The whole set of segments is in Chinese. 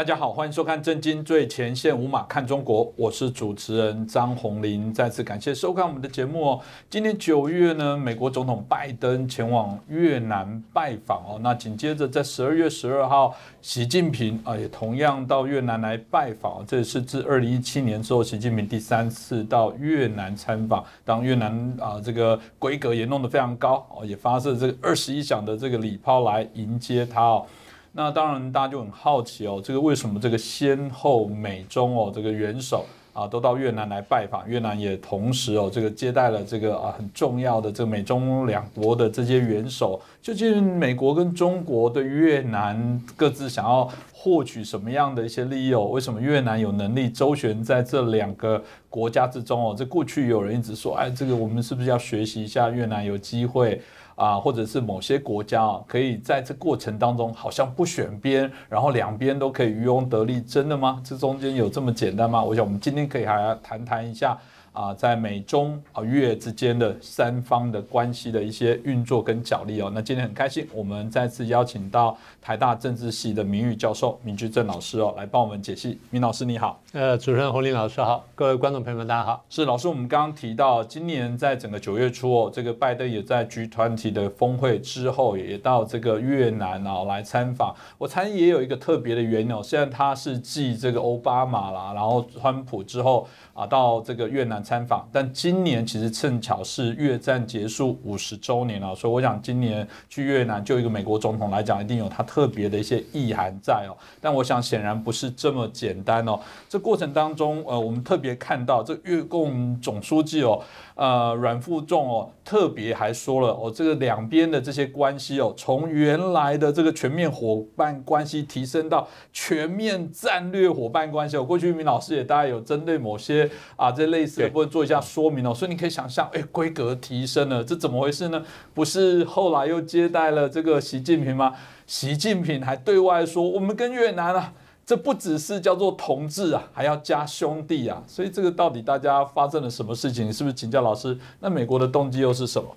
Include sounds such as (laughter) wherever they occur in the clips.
大家好，欢迎收看《震惊最前线》，五马看中国，我是主持人张宏林。再次感谢收看我们的节目哦。今年九月呢，美国总统拜登前往越南拜访哦。那紧接着在十二月十二号，习近平啊也同样到越南来拜访，这是自二零一七年之后，习近平第三次到越南参访。当越南啊这个规格也弄得非常高哦，也发射这个二十一响的这个礼炮来迎接他哦。那当然，大家就很好奇哦，这个为什么这个先后美中哦，这个元首啊都到越南来拜访？越南也同时哦，这个接待了这个啊很重要的这个美中两国的这些元首。究竟美国跟中国对越南各自想要获取什么样的一些利益？哦，为什么越南有能力周旋在这两个国家之中？哦，这过去有人一直说，哎，这个我们是不是要学习一下越南有机会？啊，或者是某些国家啊，可以在这过程当中好像不选边，然后两边都可以渔翁得利，真的吗？这中间有这么简单吗？我想我们今天可以还要谈谈一下。啊，在美中啊越之间的三方的关系的一些运作跟角力哦，那今天很开心，我们再次邀请到台大政治系的名誉教授明居正老师哦，来帮我们解析。明老师你好，呃，主持人洪林老师好，各位观众朋友们大家好。是老师，我们刚刚提到今年在整个九月初哦，这个拜登也在 g 团体的峰会之后，也到这个越南哦来参访。我猜也有一个特别的缘由，虽然他是继这个奥巴马啦，然后川普之后啊，到这个越南。参访，但今年其实正巧是越战结束五十周年了，所以我想今年去越南，就一个美国总统来讲，一定有他特别的一些意涵在哦。但我想显然不是这么简单哦。这过程当中，呃，我们特别看到这越共总书记哦。呃，阮富仲哦，特别还说了哦，这个两边的这些关系哦，从原来的这个全面伙伴关系提升到全面战略伙伴关系。我 (laughs) 过去玉明老师也大概有针对某些啊这类似的部分做一下说明哦，所以你可以想象，哎，规格提升了，这怎么回事呢？不是后来又接待了这个习近平吗？习近平还对外说，我们跟越南啊。这不只是叫做同志啊，还要加兄弟啊，所以这个到底大家发生了什么事情？是不是请教老师？那美国的动机又是什么？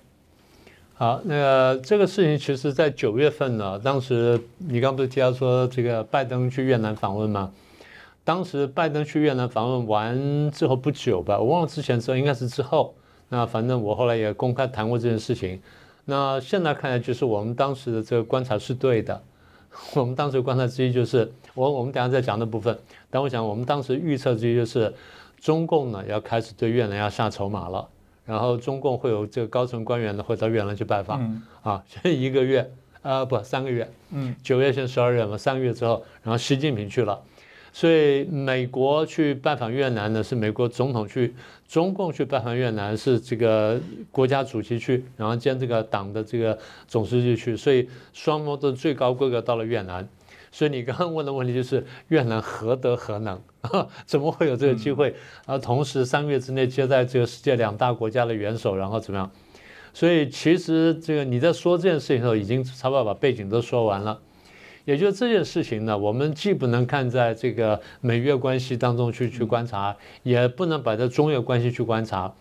好，那这个事情其实，在九月份呢，当时你刚不是提到说这个拜登去越南访问吗？当时拜登去越南访问完之后不久吧，我忘了之前之后应该是之后。那反正我后来也公开谈过这件事情。那现在看来，就是我们当时的这个观察是对的。(laughs) 我们当时观察之一就是，我我们等下再讲的部分，但我想我们当时预测之一就是，中共呢要开始对越南要下筹码了，然后中共会有这个高层官员呢会到越南去拜访，啊，先 (laughs) 一个月，呃不三个月，嗯，九月先十二月嘛，三个月之后，然后习近平去了。所以美国去拜访越南呢，是美国总统去；中共去拜访越南是这个国家主席去，然后兼这个党的这个总书记去。所以双方的最高规格到了越南。所以你刚刚问的问题就是越南何德何能啊？(laughs) 怎么会有这个机会啊？同时三个月之内接待这个世界两大国家的元首，然后怎么样？所以其实这个你在说这件事情的时候，已经差不多把背景都说完了。也就是这件事情呢，我们既不能看在这个美越关系当中去去观察，也不能摆在中越关系去观察，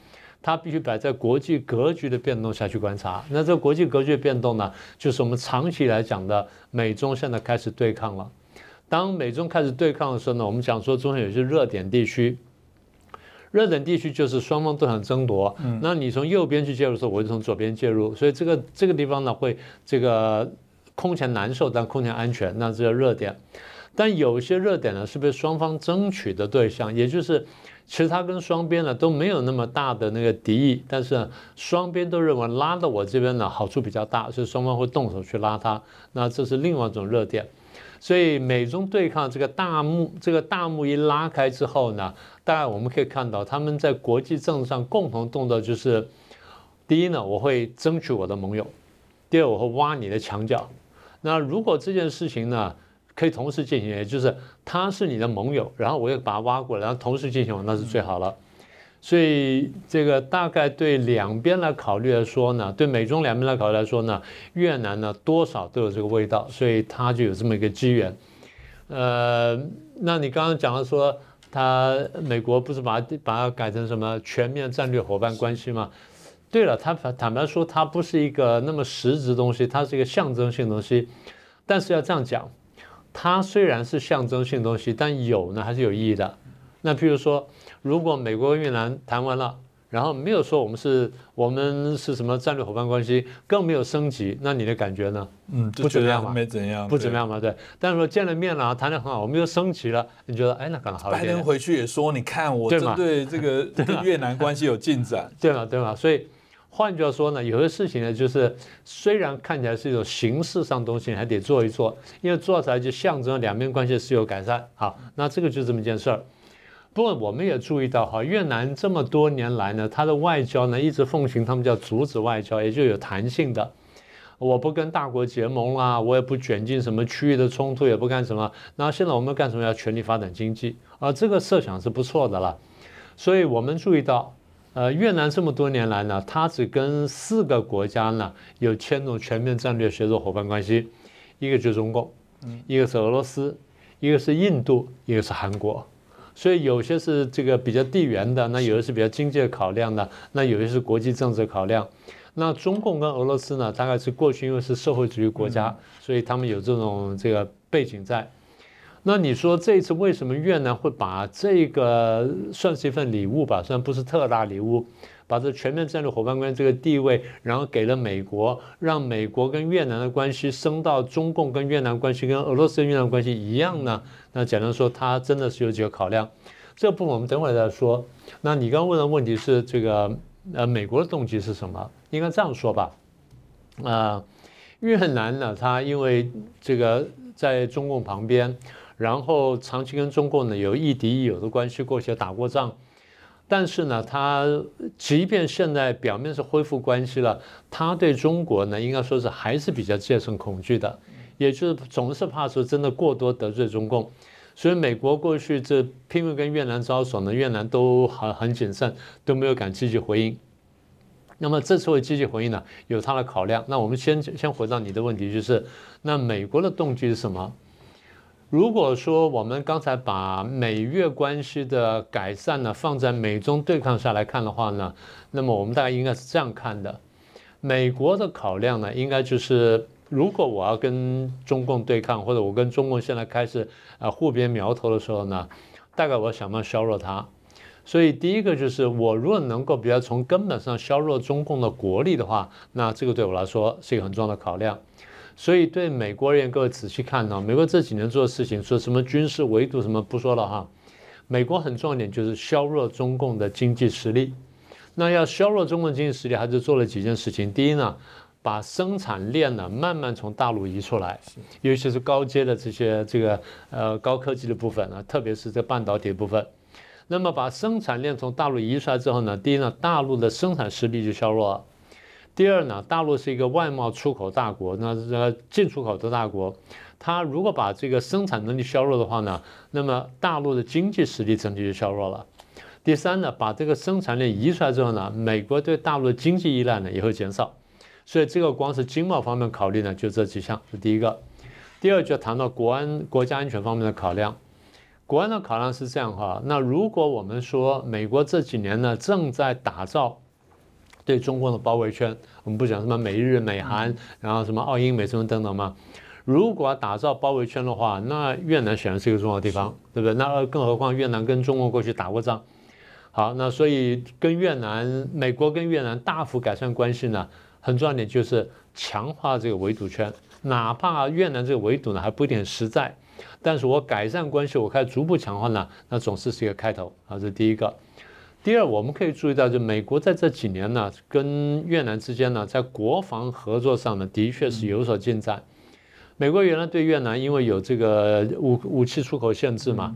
它必须摆在国际格局的变动下去观察。那这国际格局的变动呢，就是我们长期来讲的美中现在开始对抗了。当美中开始对抗的时候呢，我们讲说中间有些热点地区，热点地区就是双方都想争夺。嗯。那你从右边去介入的时候，我就从左边介入，所以这个这个地方呢，会这个。空前难受，但空前安全。那这叫热点，但有些热点呢是被双方争取的对象，也就是其实它跟双边呢都没有那么大的那个敌意，但是双边都认为拉到我这边呢好处比较大，所以双方会动手去拉他。那这是另外一种热点。所以美中对抗这个大幕，这个大幕一拉开之后呢，当然我们可以看到他们在国际政治上共同动作就是：第一呢，我会争取我的盟友；第二，我会挖你的墙角。那如果这件事情呢，可以同时进行，也就是他是你的盟友，然后我又把他挖过来，然后同时进行，那是最好了。所以这个大概对两边来考虑来说呢，对美中两边来考虑来说呢，越南呢多少都有这个味道，所以他就有这么一个机缘。呃，那你刚刚讲了说，他美国不是把把它改成什么全面战略伙伴关系吗？对了，他坦白说，他不是一个那么实质东西，它是一个象征性东西。但是要这样讲，它虽然是象征性东西，但有呢还是有意义的。那譬如说，如果美国和越南谈完了，然后没有说我们是我们是什么战略伙伴关系，更没有升级，那你的感觉呢？嗯，不怎么样吧？没怎样，不怎么样嘛，对。但是说见了面了，谈得很好，我们又升级了，你觉得？哎，那可能好一点。拜登回去也说，你看我针对这个跟越南关系有进展，对吗？对吧？所以。换句话说呢，有些事情呢，就是虽然看起来是一种形式上东西，还得做一做，因为做起来就象征两边关系是有改善。好，那这个就这么一件事儿。不过我们也注意到，哈，越南这么多年来呢，它的外交呢一直奉行他们叫“阻止外交”，也就有弹性的。我不跟大国结盟啦，我也不卷进什么区域的冲突，也不干什么。那现在我们干什么？要全力发展经济啊，这个设想是不错的了。所以我们注意到。呃，越南这么多年来呢，它只跟四个国家呢有千种全面战略协作伙伴关系，一个就是中共，一个是俄罗斯，一个是印度，一个是韩国。所以有些是这个比较地缘的，那有的是比较经济考量的，那有些是国际政治考量。那中共跟俄罗斯呢，大概是过去因为是社会主义国家，所以他们有这种这个背景在。那你说这一次为什么越南会把这个算是一份礼物吧，虽然不是特大礼物，把这全面战略伙伴关系这个地位，然后给了美国，让美国跟越南的关系升到中共跟越南关系、跟俄罗斯越南关系一样呢？那简单说他真的是有几个考量，这部分我们等会再说。那你刚刚问的问题是这个，呃，美国的动机是什么？应该这样说吧，啊，越南呢，他因为这个在中共旁边。然后长期跟中共呢有亦敌亦友的关系，过去打过仗，但是呢，他即便现在表面是恢复关系了，他对中国呢，应该说是还是比较戒慎恐惧的，也就是总是怕说真的过多得罪中共，所以美国过去这拼命跟越南交手呢，越南都还很谨慎，都没有敢积极回应。那么这次会积极回应呢，有他的考量。那我们先先回到你的问题，就是那美国的动机是什么？如果说我们刚才把美越关系的改善呢放在美中对抗下来看的话呢，那么我们大概应该是这样看的：美国的考量呢，应该就是如果我要跟中共对抗，或者我跟中共现在开始呃互别苗头的时候呢，大概我想办法削弱它。所以第一个就是我如果能够比较从根本上削弱中共的国力的话，那这个对我来说是一个很重要的考量。所以对美国而言，各位仔细看呢，美国这几年做的事情，说什么军事围堵什么不说了哈。美国很重要点就是削弱中共的经济实力。那要削弱中共经济实力，还是做了几件事情。第一呢，把生产链呢慢慢从大陆移出来，尤其是高阶的这些这个呃高科技的部分啊，特别是这半导体部分。那么把生产链从大陆移出来之后呢，第一呢，大陆的生产实力就削弱。了。第二呢，大陆是一个外贸出口大国，那呃进出口的大国，它如果把这个生产能力削弱的话呢，那么大陆的经济实力整体就削弱了。第三呢，把这个生产力移出来之后呢，美国对大陆的经济依赖呢也会减少，所以这个光是经贸方面考虑呢，就这几项是第一个。第二就谈到国安国家安全方面的考量，国安的考量是这样哈，那如果我们说美国这几年呢正在打造。对中共的包围圈，我们不讲什么美日美韩，然后什么澳英美什么等等吗？如果打造包围圈的话，那越南显然是一个重要的地方，对不对？那更何况越南跟中国过去打过仗，好，那所以跟越南、美国跟越南大幅改善关系呢，很重要一点就是强化这个围堵圈。哪怕越南这个围堵呢还不一定实在，但是我改善关系，我开始逐步强化呢，那总是是一个开头啊，这是第一个。第二，我们可以注意到，就美国在这几年呢，跟越南之间呢，在国防合作上呢，的确是有所进展。美国原来对越南，因为有这个武武器出口限制嘛，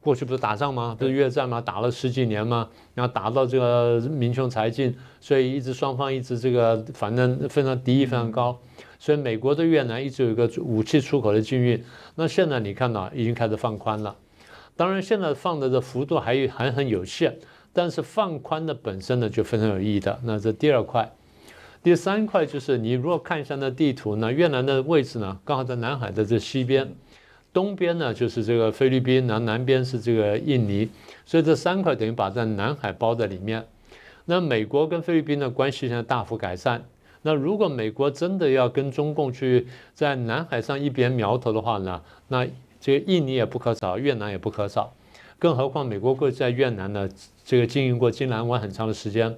过去不是打仗吗？不是越战吗？打了十几年吗？然后打到这个民穷财尽，所以一直双方一直这个反正非常敌意非常高，所以美国对越南一直有一个武器出口的禁运。那现在你看到已经开始放宽了，当然现在放的这幅度还还很有限。但是放宽的本身呢，就非常有意义的。那这第二块，第三块就是你如果看一下那地图，那越南的位置呢，刚好在南海的这西边，东边呢就是这个菲律宾，南南边是这个印尼，所以这三块等于把在南海包在里面。那美国跟菲律宾的关系现在大幅改善，那如果美国真的要跟中共去在南海上一边苗头的话呢，那这个印尼也不可少，越南也不可少。更何况美国过去在越南呢，这个经营过金兰湾很长的时间，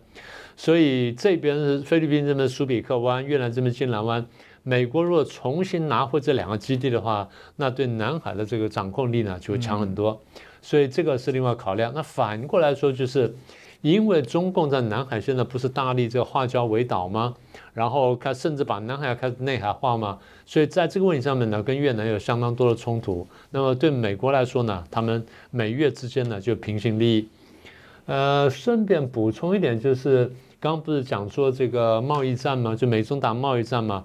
所以这边是菲律宾这边的苏比克湾，越南这边金兰湾，美国如果重新拿回这两个基地的话，那对南海的这个掌控力呢就会强很多，所以这个是另外考量。那反过来说，就是因为中共在南海现在不是大力这个化礁为岛吗？然后开甚至把南海开始内海化吗？所以在这个问题上面呢，跟越南有相当多的冲突。那么对美国来说呢，他们美越之间呢就平行利益。呃，顺便补充一点，就是刚刚不是讲说这个贸易战吗？就美中打贸易战嘛，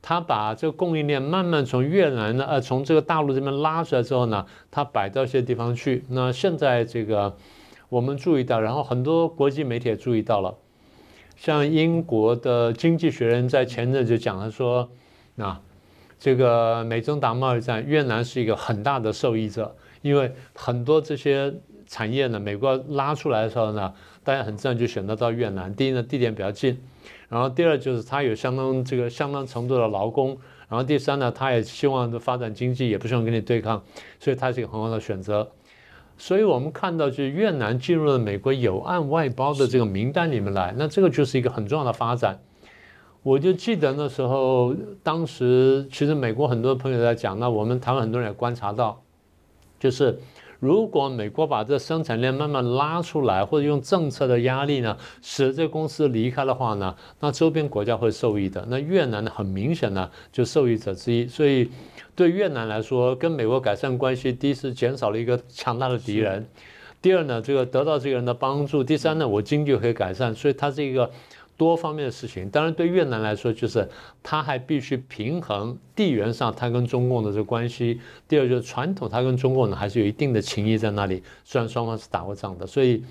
他把这个供应链慢慢从越南呢，呃从这个大陆这边拉出来之后呢，他摆到一些地方去。那现在这个我们注意到，然后很多国际媒体也注意到了，像英国的《经济学人》在前阵就讲了说。那这个美中打贸易战，越南是一个很大的受益者，因为很多这些产业呢，美国拉出来的时候呢，大家很自然就选择到越南。第一呢，地点比较近；然后第二就是它有相当这个相当程度的劳工；然后第三呢，它也希望发展经济，也不希望跟你对抗，所以它是一个很好的选择。所以我们看到，就越南进入了美国有案外包的这个名单里面来，那这个就是一个很重要的发展。我就记得那时候，当时其实美国很多朋友在讲，那我们台湾很多人也观察到，就是如果美国把这生产链慢慢拉出来，或者用政策的压力呢，使这公司离开的话呢，那周边国家会受益的。那越南呢，很明显呢就受益者之一。所以对越南来说，跟美国改善关系，第一是减少了一个强大的敌人，第二呢，这个得到这个人的帮助，第三呢，我经济可以改善，所以它是一个。多方面的事情，当然对越南来说，就是它还必须平衡地缘上它跟中共的这个关系。第二就是传统，它跟中共呢还是有一定的情谊在那里，虽然双方是打过仗的。所以，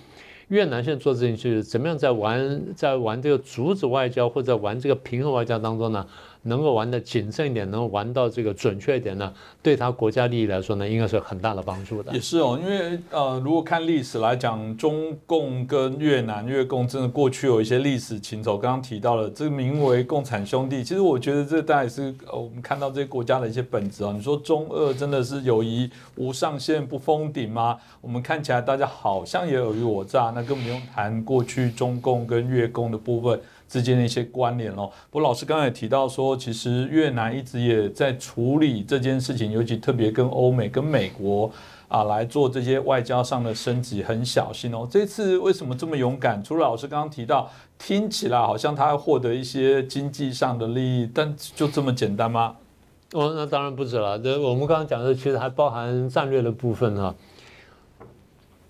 越南现在做这件事，怎么样在玩在玩这个竹子外交，或者玩这个平衡外交当中呢？能够玩的谨慎一点，能够玩到这个准确一点呢，对他国家利益来说呢，应该是很大的帮助的。也是哦，因为呃，如果看历史来讲，中共跟越南越共真的过去有一些历史情仇。刚刚提到了，这名为共产兄弟，其实我觉得这大概是呃，我们看到这些国家的一些本质啊。你说中俄真的是友谊无上限不封顶吗？我们看起来大家好像也尔虞我诈，那更不用谈过去中共跟越共的部分。之间的一些关联哦。不过老师刚刚也提到说，其实越南一直也在处理这件事情，尤其特别跟欧美、跟美国啊来做这些外交上的升级，很小心哦。这次为什么这么勇敢？除了老师刚刚提到，听起来好像还获得一些经济上的利益，但就这么简单吗？哦，那当然不止了。这我们刚刚讲的其实还包含战略的部分哈。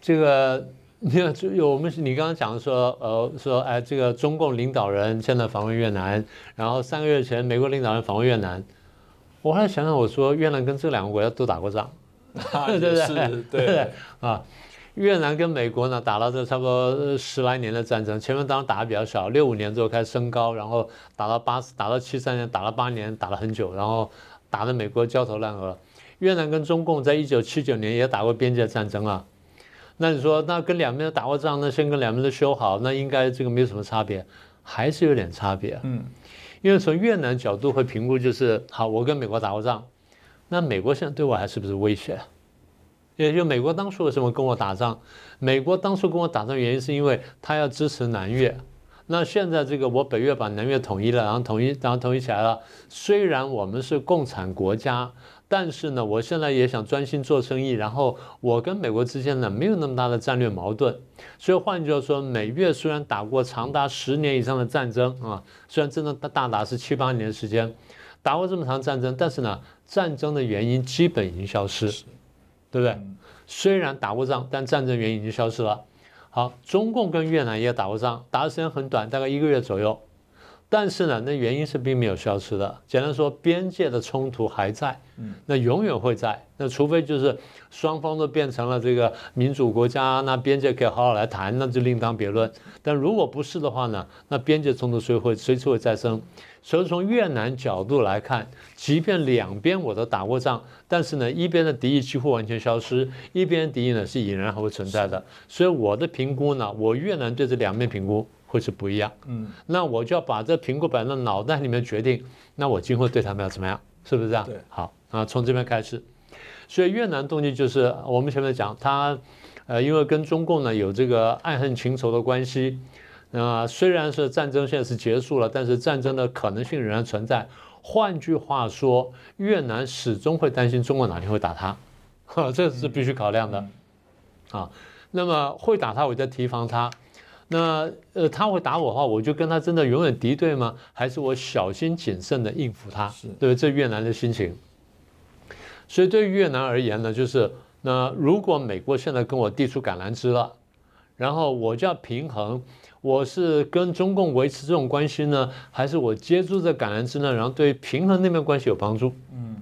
这个。(laughs) 你看，有我们是你刚刚讲的说，呃，说哎，这个中共领导人现在访问越南，然后三个月前美国领导人访问越南，我还想想我说越南跟这两个国家都打过仗，(laughs) 对不对？对 (laughs) 啊，越南跟美国呢打了这差不多十来年的战争，前面当然打的比较少，六五年之后开始升高，然后打到八，打到七三年打了八年，打了很久，然后打得美国焦头烂额。越南跟中共在一九七九年也打过边界战争啊。那你说，那跟两边打过仗那先跟两边都修好，那应该这个没有什么差别，还是有点差别。嗯，因为从越南角度会评估，就是好，我跟美国打过仗，那美国现在对我还是不是威胁？也就美国当初为什么跟我打仗？美国当初跟我打仗原因是因为他要支持南越。那现在这个我北越把南越统一了，然后统一，然后统一起来了。虽然我们是共产国家。但是呢，我现在也想专心做生意。然后我跟美国之间呢没有那么大的战略矛盾，所以换句话说，美越虽然打过长达十年以上的战争啊，虽然的大大打是七八年时间，打过这么长战争，但是呢，战争的原因基本已经消失，对不对？虽然打过仗，但战争原因已经消失了。好，中共跟越南也打过仗，打的时间很短，大概一个月左右。但是呢，那原因是并没有消失的。简单说，边界的冲突还在，那永远会在。那除非就是双方都变成了这个民主国家，那边界可以好好来谈，那就另当别论。但如果不是的话呢，那边界冲突随会随之会再生。所以从越南角度来看，即便两边我都打过仗，但是呢，一边的敌意几乎完全消失，一边的敌意呢是显然还会存在的。所以我的评估呢，我越南对这两面评估。会是不一样，嗯，那我就要把这苹果摆在脑袋里面决定，那我今后对他们要怎么样，是不是这样？对，好啊，从这边开始。所以越南动机就是我们前面讲，它呃，因为跟中共呢有这个爱恨情仇的关系，那虽然是战争现在是结束了，但是战争的可能性仍然存在。换句话说，越南始终会担心中国哪天会打它，(laughs) 这是必须考量的啊。那么会打他，我得提防他。那呃，他会打我的话，我就跟他真的永远敌对吗？还是我小心谨慎的应付他？对对？这越南的心情。所以对越南而言呢，就是那如果美国现在跟我递出橄榄枝了，然后我就要平衡，我是跟中共维持这种关系呢，还是我接住这橄榄枝呢？然后对平衡那边关系有帮助？嗯。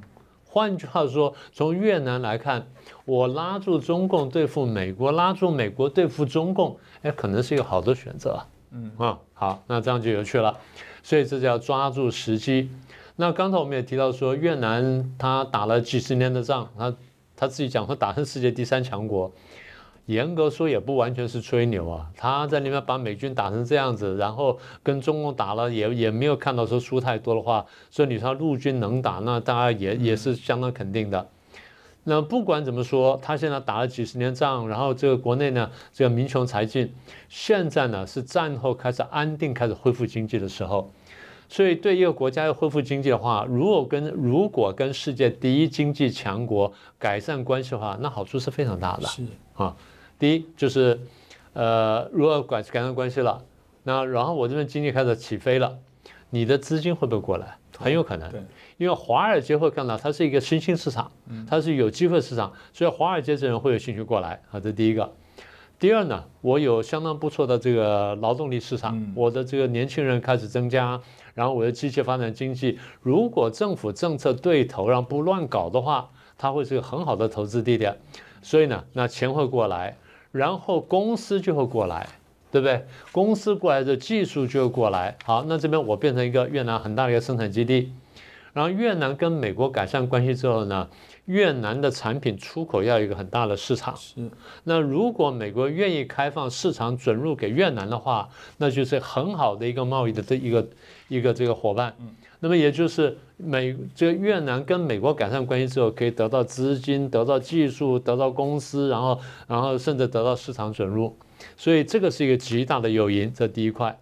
换句话说，从越南来看，我拉住中共对付美国，拉住美国对付中共，哎，可能是有好多选择嗯啊，好，那这样就有趣了。所以这就要抓住时机。那刚才我们也提到说，越南他打了几十年的仗，他他自己讲说，打成世界第三强国。严格说也不完全是吹牛啊，他在那边把美军打成这样子，然后跟中共打了也也没有看到说输太多的话，所以你说陆军能打，那大家也也是相当肯定的。那不管怎么说，他现在打了几十年仗，然后这个国内呢，这个民穷财尽，现在呢是战后开始安定、开始恢复经济的时候。所以，对一个国家要恢复经济的话，如果跟如果跟世界第一经济强国改善关系的话，那好处是非常大的。是啊，第一就是，呃，如果改改善关系了，那然后我这边经济开始起飞了，你的资金会不会过来？很有可能，对，因为华尔街会看到它是一个新兴市场，它是有机会市场，所以华尔街这人会有兴趣过来啊。这第一个。第二呢，我有相当不错的这个劳动力市场，我的这个年轻人开始增加。然后我的机械发展经济，如果政府政策对头，然后不乱搞的话，它会是一个很好的投资地点。所以呢，那钱会过来，然后公司就会过来，对不对？公司过来，的技术就会过来。好，那这边我变成一个越南很大的一个生产基地。然后越南跟美国改善关系之后呢，越南的产品出口要有一个很大的市场。是。那如果美国愿意开放市场准入给越南的话，那就是很好的一个贸易的这一个。一个这个伙伴，那么也就是美这个越南跟美国改善关系之后，可以得到资金、得到技术、得到公司，然后然后甚至得到市场准入，所以这个是一个极大的诱因。这第一块，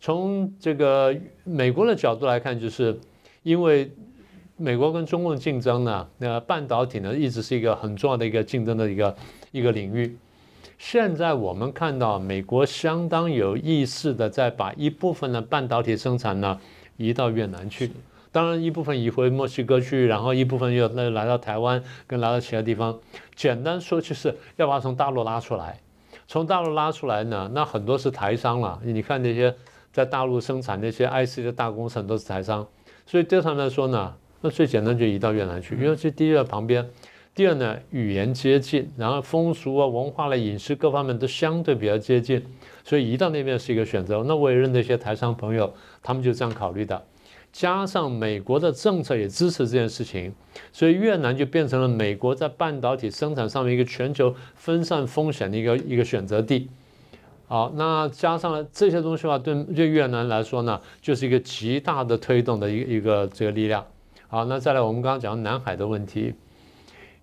从这个美国的角度来看，就是因为美国跟中共竞争呢，那半导体呢一直是一个很重要的一个竞争的一个一个领域。现在我们看到，美国相当有意识的在把一部分的半导体生产呢移到越南去，当然一部分移回墨西哥去，然后一部分又那来到台湾跟来到其他地方。简单说，就是要把它从大陆拉出来。从大陆拉出来呢，那很多是台商了。你看那些在大陆生产那些 IC 的大公司，很多是台商。所以通常来说呢，那最简单就移到越南去，因为这第一个旁边。第二呢，语言接近，然后风俗啊、文化嘞、饮食各方面都相对比较接近，所以移到那边是一个选择。那我也认得一些台商朋友，他们就这样考虑的。加上美国的政策也支持这件事情，所以越南就变成了美国在半导体生产上面一个全球分散风险的一个一个选择地。好，那加上这些东西的话，对对越南来说呢，就是一个极大的推动的一一个这个力量。好，那再来我们刚刚讲南海的问题。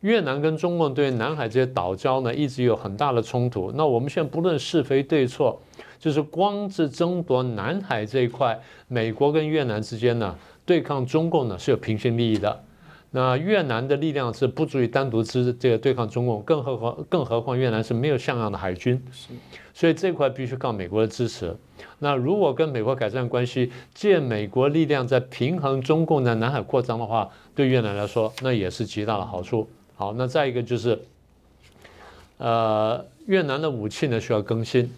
越南跟中共对南海这些岛礁呢，一直有很大的冲突。那我们现在不论是非对错，就是光是争夺南海这一块，美国跟越南之间呢对抗中共呢是有平行利益的。那越南的力量是不足以单独支这个对抗中共，更何况更何况越南是没有像样的海军，所以这块必须靠美国的支持。那如果跟美国改善关系，借美国力量在平衡中共的南海扩张的话，对越南来说那也是极大的好处。好，那再一个就是，呃，越南的武器呢需要更新，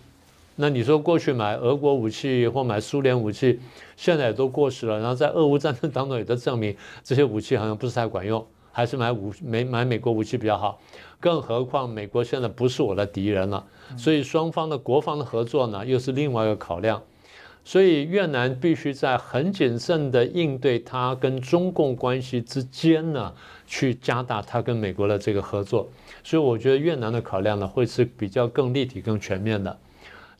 那你说过去买俄国武器或买苏联武器，现在也都过时了，然后在俄乌战争当中也都证明这些武器好像不是太管用，还是买武美买美国武器比较好，更何况美国现在不是我的敌人了，所以双方的国防的合作呢又是另外一个考量。所以越南必须在很谨慎的应对它跟中共关系之间呢，去加大它跟美国的这个合作。所以我觉得越南的考量呢，会是比较更立体、更全面的。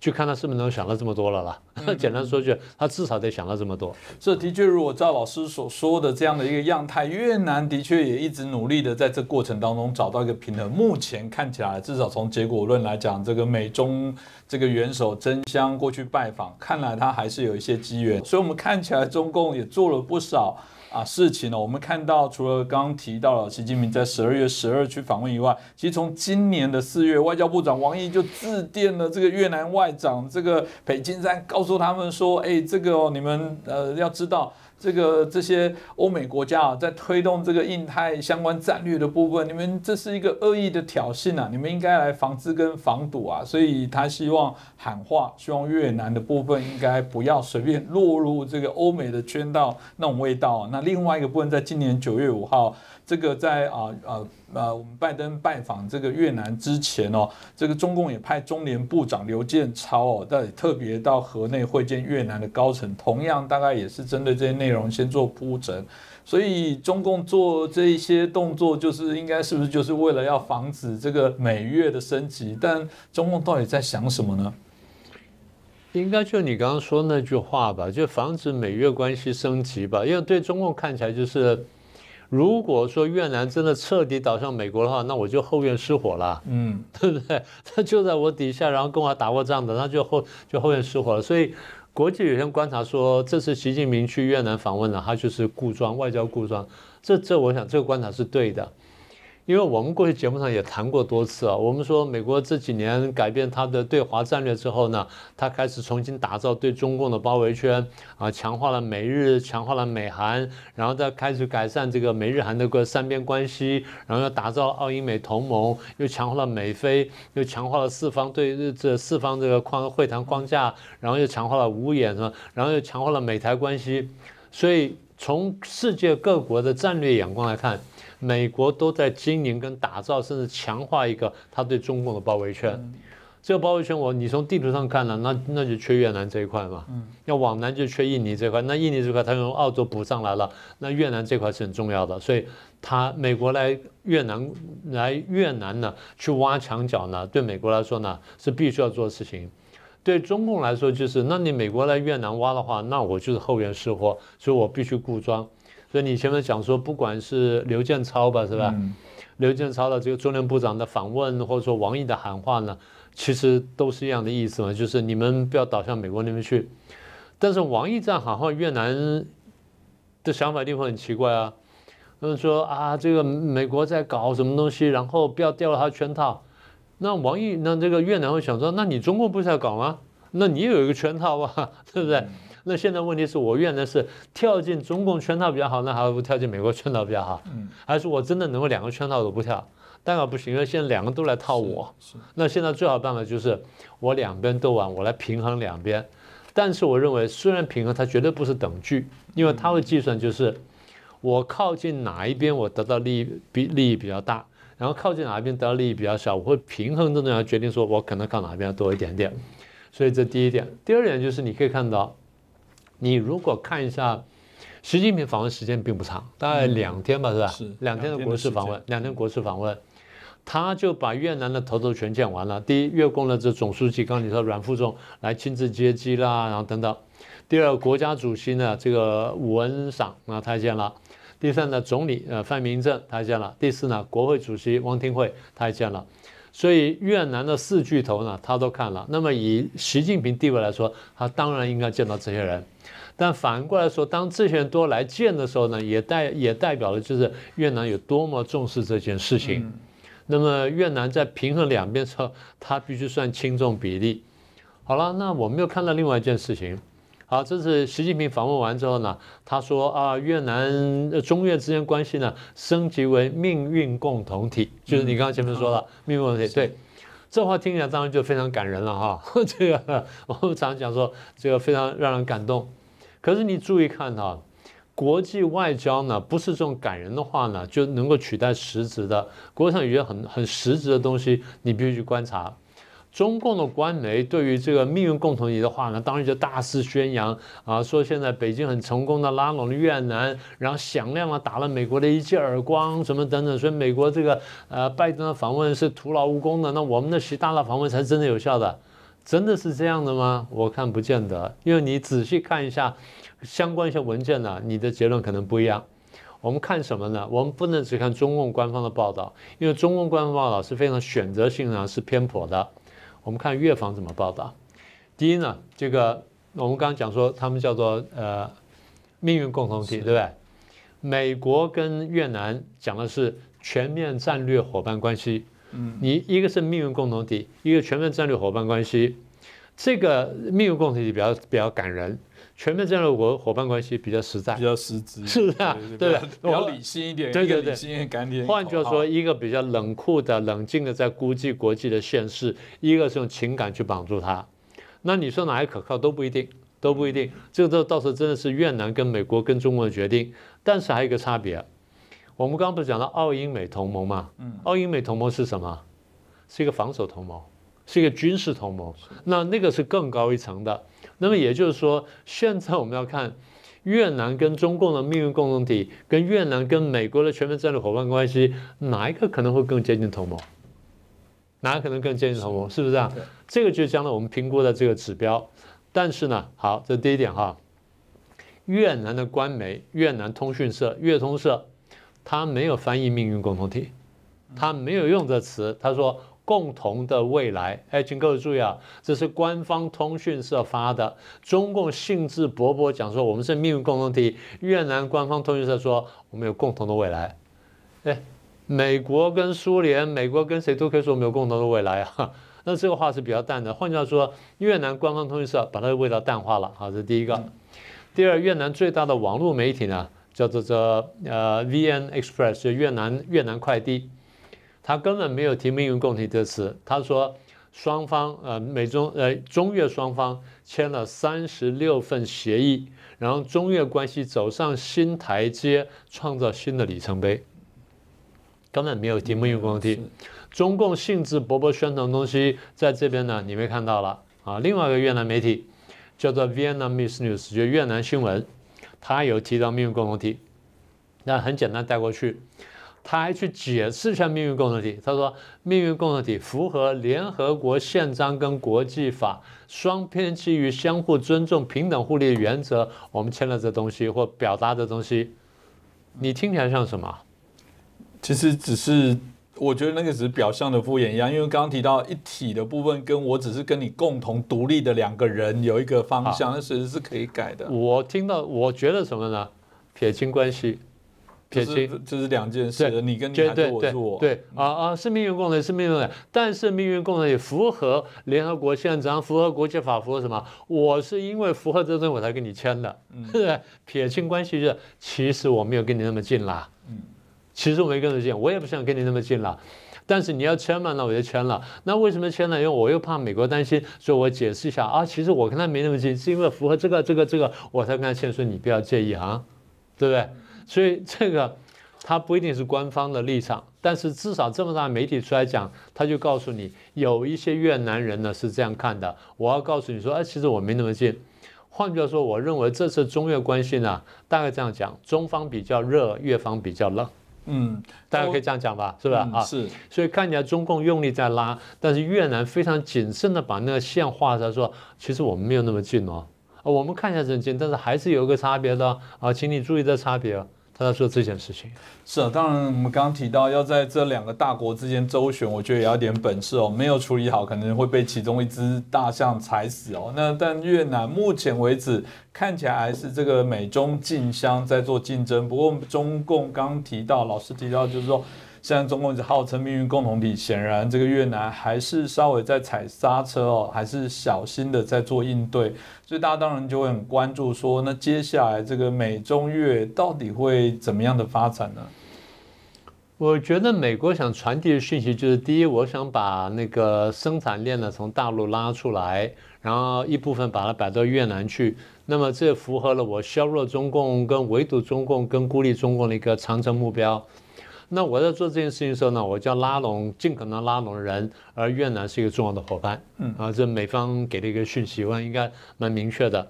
去看他是不是能想到这么多了啦。(laughs) 简单说句，他至少得想到这么多。这的确如我赵老师所说的这样的一个样态，越南的确也一直努力的在这过程当中找到一个平衡。目前看起来，至少从结果论来讲，这个美中这个元首争相过去拜访，看来他还是有一些机缘。所以我们看起来，中共也做了不少。啊，事情呢？我们看到，除了刚刚提到了习近平在十二月十二去访问以外，其实从今年的四月，外交部长王毅就致电了这个越南外长这个裴金山，告诉他们说：“哎，这个哦，你们呃，要知道。”这个这些欧美国家啊，在推动这个印太相关战略的部分，你们这是一个恶意的挑衅啊！你们应该来防治跟防堵啊！所以他希望喊话，希望越南的部分应该不要随便落入这个欧美的圈套那种味道。那另外一个部分，在今年九月五号。这个在啊啊啊！我们拜登拜访这个越南之前哦，这个中共也派中联部长刘建超哦，到底特别到河内会见越南的高层，同样大概也是针对这些内容先做铺陈。所以中共做这一些动作，就是应该是不是就是为了要防止这个美越的升级？但中共到底在想什么呢？应该就你刚刚说那句话吧，就防止美越关系升级吧，因为对中共看起来就是。如果说越南真的彻底倒向美国的话，那我就后院失火了。嗯，(laughs) 对不对？他就在我底下，然后跟我打过仗的，那就后就后院失火了。所以，国际有些观察说，这次习近平去越南访问呢，他就是故装外交故装。这这，我想这个观察是对的。因为我们过去节目上也谈过多次啊，我们说美国这几年改变它的对华战略之后呢，它开始重新打造对中共的包围圈啊，强化了美日，强化了美韩，然后再开始改善这个美日韩的个三边关系，然后又打造澳英美同盟，又强化了美菲，又强化了四方对日这四方这个框会谈框架，然后又强化了五眼，然后又强化了美台关系，所以从世界各国的战略眼光来看。美国都在经营跟打造，甚至强化一个他对中共的包围圈。这个包围圈，我你从地图上看呢，那那就缺越南这一块嘛。嗯，要往南就缺印尼这块，那印尼这块他用澳洲补上来了。那越南这块是很重要的，所以他美国来越南来越南呢，去挖墙角呢，对美国来说呢是必须要做的事情。对中共来说就是，那你美国来越南挖的话，那我就是后院失火，所以我必须固桩。所以你前面讲说，不管是刘建超吧，是吧？刘建超的这个中联部长的访问，或者说王毅的喊话呢，其实都是一样的意思嘛，就是你们不要倒向美国那边去。但是王毅这样喊话，越南的想法一定会很奇怪啊。他们说啊，这个美国在搞什么东西，然后不要掉了他圈套。那王毅那这个越南会想说，那你中国不是在搞吗？那你也有一个圈套啊，(laughs) 对不对？那现在问题是我原来是跳进中共圈套比较好，那还是跳进美国圈套比较好？嗯，还是我真的能够两个圈套都不跳？当然不行，因为现在两个都来套我。那现在最好办法就是我两边都玩，我来平衡两边。但是我认为，虽然平衡，它绝对不是等距，因为它会计算就是我靠近哪一边，我得到利益比利益比较大，然后靠近哪一边得到利益比较小，我会平衡这种要决定说，我可能靠哪一边多一点点。所以这第一点，第二点就是你可以看到。你如果看一下，习近平访问时间并不长，大概两天吧，是吧？是两天的国事访问，两天国事访问，他就把越南的头头全见完了。第一，越共的这总书记，刚刚你说阮富仲来亲自接机啦，然后等等；第二，国家主席呢，这个吴文赏啊，他见了；第三呢，总理呃范明政他见了；第四呢，国会主席汪廷会他见了。所以越南的四巨头呢，他都看了。那么以习近平地位来说，他当然应该见到这些人。但反过来说，当这些人多来见的时候呢，也代也代表了就是越南有多么重视这件事情。那么越南在平衡两边之后，它必须算轻重比例。好了，那我们又看到另外一件事情。好，这是习近平访问完之后呢，他说啊，越南中越之间关系呢升级为命运共同体，就是你刚刚前面说了命运共同体。对，这话听起来当然就非常感人了哈。(laughs) 这个我们常讲说，这个非常让人感动。可是你注意看啊，国际外交呢，不是这种感人的话呢就能够取代实质的。国产有言些很很实质的东西，你必须去观察。中共的官媒对于这个命运共同体的话呢，当然就大肆宣扬啊，说现在北京很成功的拉拢了越南，然后响亮了打了美国的一记耳光，什么等等。所以美国这个呃拜登的访问是徒劳无功的，那我们的习大大访问才真的有效的。真的是这样的吗？我看不见得，因为你仔细看一下相关一些文件呢，你的结论可能不一样。我们看什么呢？我们不能只看中共官方的报道，因为中共官方报道是非常选择性的，是偏颇的。我们看越方怎么报道。第一呢，这个我们刚刚讲说，他们叫做呃命运共同体，对不对？美国跟越南讲的是全面战略伙伴关系。你一个是命运共同体，一个全面战略伙伴关系。这个命运共同体比较比较感人，全面战略伙伙伴关系比较实在，比较实质，是不是啊？对，比较理性一点，对对对，感点。换句话说，一个比较冷酷的、冷静的在估计国际的现实，一个是用情感去绑住他。那你说哪个可靠都不一定，都不一定。这个都到时候真的是越南跟美国跟中国的决定。但是还有一个差别。我们刚刚不是讲到澳英美同盟吗？澳英美同盟是什么？是一个防守同盟，是一个军事同盟。那那个是更高一层的。那么也就是说，现在我们要看越南跟中共的命运共同体，跟越南跟美国的全面战略伙伴关系，哪一个可能会更接近同盟？哪可能更接近同盟？是不是啊？这个就是将来我们评估的这个指标。但是呢，好，这第一点哈。越南的官媒，越南通讯社，越通社。他没有翻译命运共同体，他没有用这词。他说共同的未来。哎，请各位注意啊，这是官方通讯社发的。中共兴致勃勃讲说我们是命运共同体，越南官方通讯社说我们有共同的未来。哎，美国跟苏联，美国跟谁都可以说我们有共同的未来啊。(laughs) 那这个话是比较淡的。换句话说，越南官方通讯社把它的味道淡化了。好，这是第一个。第二，越南最大的网络媒体呢？叫做这呃，VN Express 就越南越南快递，他根本没有提命运共同体个词。他说双方呃美中呃中越双方签了三十六份协议，然后中越关系走上新台阶，创造新的里程碑。根本没有提命运共同体。中共兴致勃勃宣传的东西在这边呢，你没看到了啊？另外一个越南媒体叫做 Vietnam Miss News，就越南新闻。他有提到命运共同体，那很简单带过去。他还去解释一下命运共同体，他说命运共同体符合联合国宪章跟国际法，双边基于相互尊重、平等互利原则，我们签了这东西或表达这东西，你听起来像什么？其实只是。我觉得那个只是表象的敷衍一样，因为刚刚提到一体的部分，跟我只是跟你共同独立的两个人有一个方向，那随时是可以改的。我听到，我觉得什么呢？撇清关系，撇清这是两件事，你跟你是我，对啊啊，是命运共同是命运共同体，但是命运共同体也符合联合国宪章，符合国际法，符合什么？我是因为符合这些我才跟你签的，(laughs) 撇清关系就是其实我没有跟你那么近啦。其实我没跟着进，我也不想跟你那么近了。但是你要签嘛，那我就签了。那为什么签呢？因为我又怕美国担心，所以我解释一下啊。其实我跟他没那么近，是因为符合这个、这个、这个，我才跟他签，所以你不要介意啊，对不对？所以这个他不一定是官方的立场，但是至少这么大媒体出来讲，他就告诉你有一些越南人呢是这样看的。我要告诉你说，哎，其实我没那么近。换句话说，我认为这次中越关系呢，大概这样讲：中方比较热，越方比较冷。嗯，大家可以这样讲吧，是吧？啊，是。所以看起来中共用力在拉，但是越南非常谨慎的把那个线画着说，其实我们没有那么近哦。啊，我们看起来很近，但是还是有一个差别的啊，请你注意这差别。要做这件事情是啊，当然我们刚刚提到要在这两个大国之间周旋，我觉得也要点本事哦，没有处理好可能会被其中一只大象踩死哦。那但越南目前为止看起来还是这个美中竞相在做竞争，不过中共刚提到，老师提到就是说。现在中共只号称命运共同体，显然这个越南还是稍微在踩刹车哦，还是小心的在做应对，所以大家当然就会很关注说，那接下来这个美中越到底会怎么样的发展呢？我觉得美国想传递的讯息就是，第一，我想把那个生产链呢从大陆拉出来，然后一部分把它摆到越南去，那么这符合了我削弱中共、跟围堵中共、跟孤立中共的一个长城目标。那我在做这件事情的时候呢，我就要拉拢，尽可能拉拢人，而越南是一个重要的伙伴，嗯，啊，这美方给的一个讯息，我应该蛮明确的。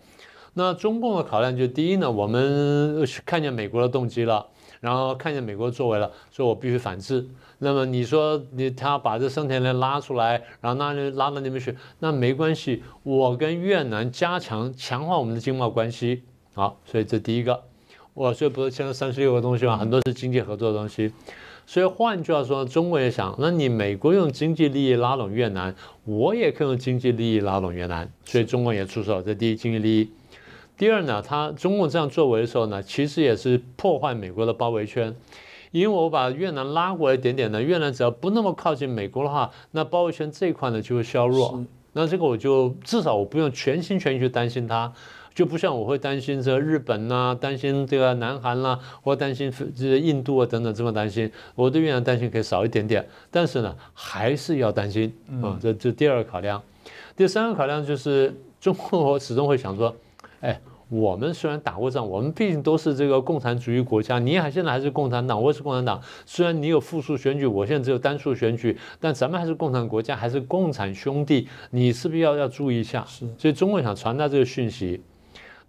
那中共的考量就第一呢，我们看见美国的动机了，然后看见美国作为了，说我必须反制。那么你说你他把这生田连拉出来，然后拉拉到那边去，那没关系，我跟越南加强强化我们的经贸关系，好，所以这第一个。我所以不是签了三十六个东西嘛，很多是经济合作的东西，所以换句话说，中国也想，那你美国用经济利益拉拢越南，我也可以用经济利益拉拢越南，所以中国也出手。这第一经济利益，第二呢，他中共这样作为的时候呢，其实也是破坏美国的包围圈，因为我把越南拉过来一点点呢，越南只要不那么靠近美国的话，那包围圈这一块呢就会削弱，那这个我就至少我不用全心全意去担心它。就不像我会担心这日本呐，担心这个南韩啦，或担心这印度啊等等这么担心。我对越南担心可以少一点点，但是呢，还是要担心啊。这这第二个考量，第三个考量就是中国始终会想说，哎，我们虽然打过仗，我们毕竟都是这个共产主义国家。你还现在还是共产党，我是共产党。虽然你有复数选举，我现在只有单数选举，但咱们还是共产国家，还是共产兄弟。你是不是要要注意一下？是。所以中国想传达这个讯息。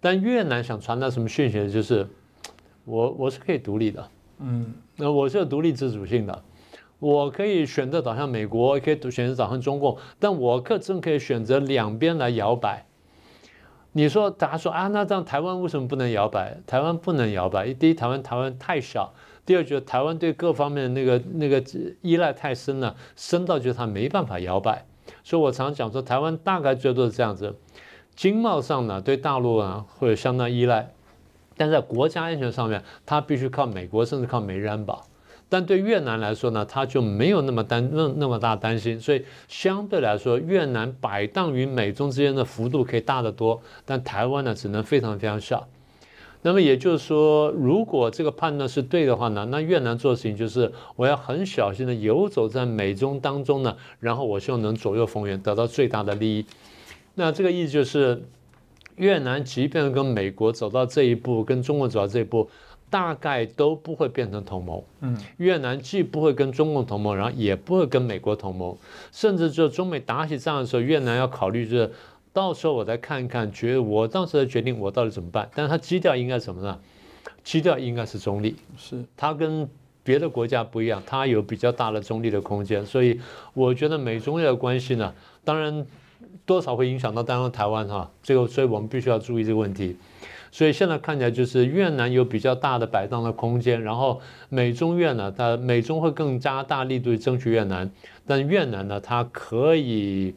但越南想传达什么讯息？就是我我是可以独立的，嗯，那我是有独立自主性的，我可以选择导向美国，也可以选择导向中共，但我可真可以选择两边来摇摆。你说大家说啊，那这样台湾为什么不能摇摆？台湾不能摇摆，第一台湾台湾太小，第二就台湾对各方面那个那个依赖太深了，深到就得它没办法摇摆。所以我常讲说，台湾大概最多是这样子。经贸上呢，对大陆啊会有相当依赖，但在国家安全上面，它必须靠美国，甚至靠美日安保。但对越南来说呢，它就没有那么担那那么大担心，所以相对来说，越南摆荡于美中之间的幅度可以大得多，但台湾呢，只能非常非常小。那么也就是说，如果这个判断是对的话呢，那越南做事情就是我要很小心地游走在美中当中呢，然后我就能左右逢源，得到最大的利益。那这个意思就是，越南即便跟美国走到这一步，跟中国走到这一步，大概都不会变成同盟。嗯，越南既不会跟中共同盟，然后也不会跟美国同盟，甚至就中美打起仗的时候，越南要考虑就是，到时候我再看一看，决我当时的决定我到底怎么办。但是它基调应该什么呢？基调应该是中立。是，它跟别的国家不一样，它有比较大的中立的空间。所以我觉得美中的关系呢，当然。多少会影响到当然台湾哈，这个所以我们必须要注意这个问题。所以现在看起来就是越南有比较大的摆荡的空间，然后美中越呢，它美中会更加大力度争取越南，但越南呢，它可以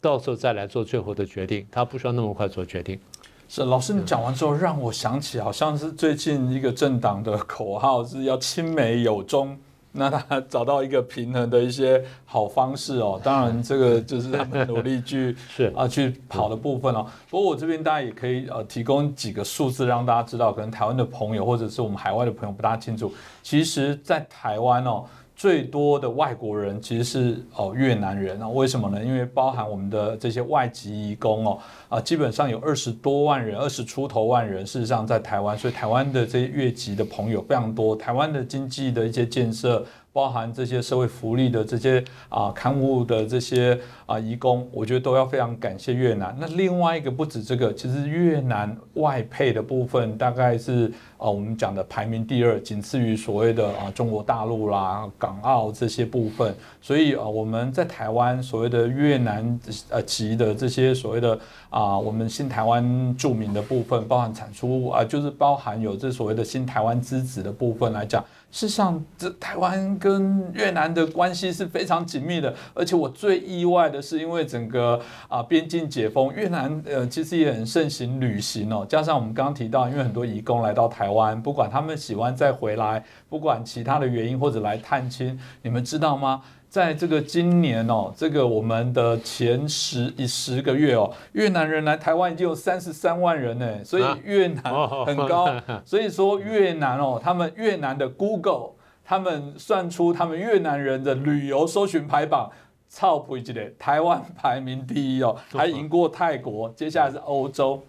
到时候再来做最后的决定，它不需要那么快做决定。是老师，你讲完之后让我想起好像是最近一个政党的口号是要亲美友中。(laughs) 那他找到一个平衡的一些好方式哦，(laughs) 当然这个就是他们努力去 (laughs) 啊去跑的部分哦。不过我这边大家也可以呃提供几个数字让大家知道，可能台湾的朋友或者是我们海外的朋友不大清楚，其实在台湾哦。最多的外国人其实是哦越南人啊，为什么呢？因为包含我们的这些外籍移工哦啊，基本上有二十多万人，二十出头万人。事实上，在台湾，所以台湾的这些越籍的朋友非常多，台湾的经济的一些建设。包含这些社会福利的这些啊刊物的这些啊移工，我觉得都要非常感谢越南。那另外一个不止这个，其实越南外配的部分大概是啊我们讲的排名第二，仅次于所谓的啊中国大陆啦、港澳这些部分。所以啊我们在台湾所谓的越南呃籍的这些所谓的啊我们新台湾著名的部分，包含产出啊就是包含有这所谓的新台湾之子的部分来讲。事实上，这台湾跟越南的关系是非常紧密的。而且我最意外的是，因为整个啊边境解封，越南呃其实也很盛行旅行哦。加上我们刚提到，因为很多移工来到台湾，不管他们喜欢再回来，不管其他的原因或者来探亲，你们知道吗？在这个今年哦，这个我们的前十十个月哦，越南人来台湾已经有三十三万人呢，所以越南很高，所以说越南哦，他们越南的 Google，他们算出他们越南人的旅游搜寻排榜 top 一级的，台湾排名第一哦，还赢过泰国，接下来是欧洲。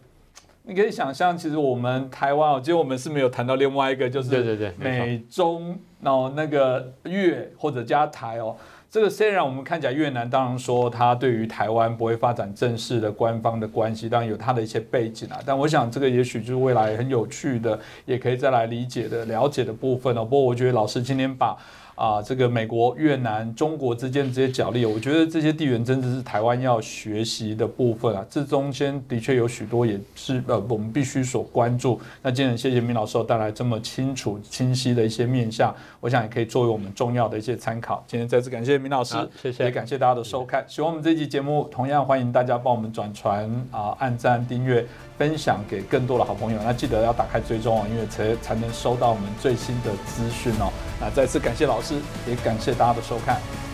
你可以想象，其实我们台湾哦，其实我们是没有谈到另外一个，就是美中哦，那个越或者加台哦，这个虽然我们看起来越南，当然说它对于台湾不会发展正式的官方的关系，当然有它的一些背景啊。但我想这个也许就是未来很有趣的，也可以再来理解的了解的部分哦。不过我觉得老师今天把。啊，这个美国、越南、中国之间的这些角力，我觉得这些地缘真的是台湾要学习的部分啊。这中间的确有许多也是呃，我们必须所关注。那今天谢谢明老师带来这么清楚、清晰的一些面向，我想也可以作为我们重要的一些参考。今天再次感谢明老师，谢谢，也感谢大家的收看。喜欢我们这期节目，同样欢迎大家帮我们转传啊，按赞订阅。分享给更多的好朋友，那记得要打开追踪哦，因为才才能收到我们最新的资讯哦。那再次感谢老师，也感谢大家的收看。